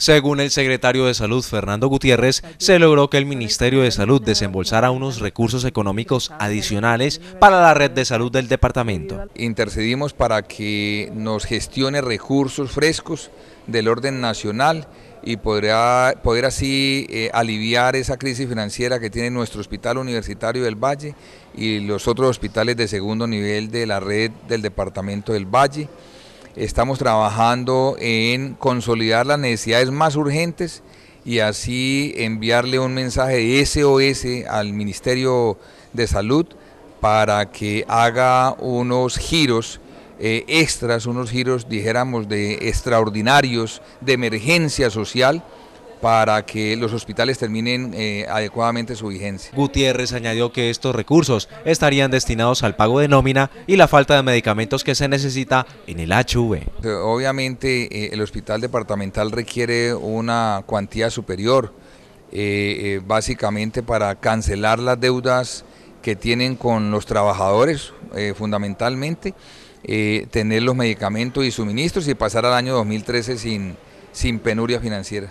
Según el secretario de Salud, Fernando Gutiérrez, se logró que el Ministerio de Salud desembolsara unos recursos económicos adicionales para la red de salud del departamento. Intercedimos para que nos gestione recursos frescos del orden nacional y poder así eh, aliviar esa crisis financiera que tiene nuestro Hospital Universitario del Valle y los otros hospitales de segundo nivel de la red del Departamento del Valle. Estamos trabajando en consolidar las necesidades más urgentes y así enviarle un mensaje de SOS al Ministerio de Salud para que haga unos giros eh, extras, unos giros, dijéramos, de extraordinarios, de emergencia social para que los hospitales terminen eh, adecuadamente su vigencia. Gutiérrez añadió que estos recursos estarían destinados al pago de nómina y la falta de medicamentos que se necesita en el HV. Eh, obviamente eh, el hospital departamental requiere una cuantía superior, básicamente para cancelar las deudas que tienen con los trabajadores fundamentalmente, tener los medicamentos y suministros y pasar al año 2013 sin, sin penurias financieras.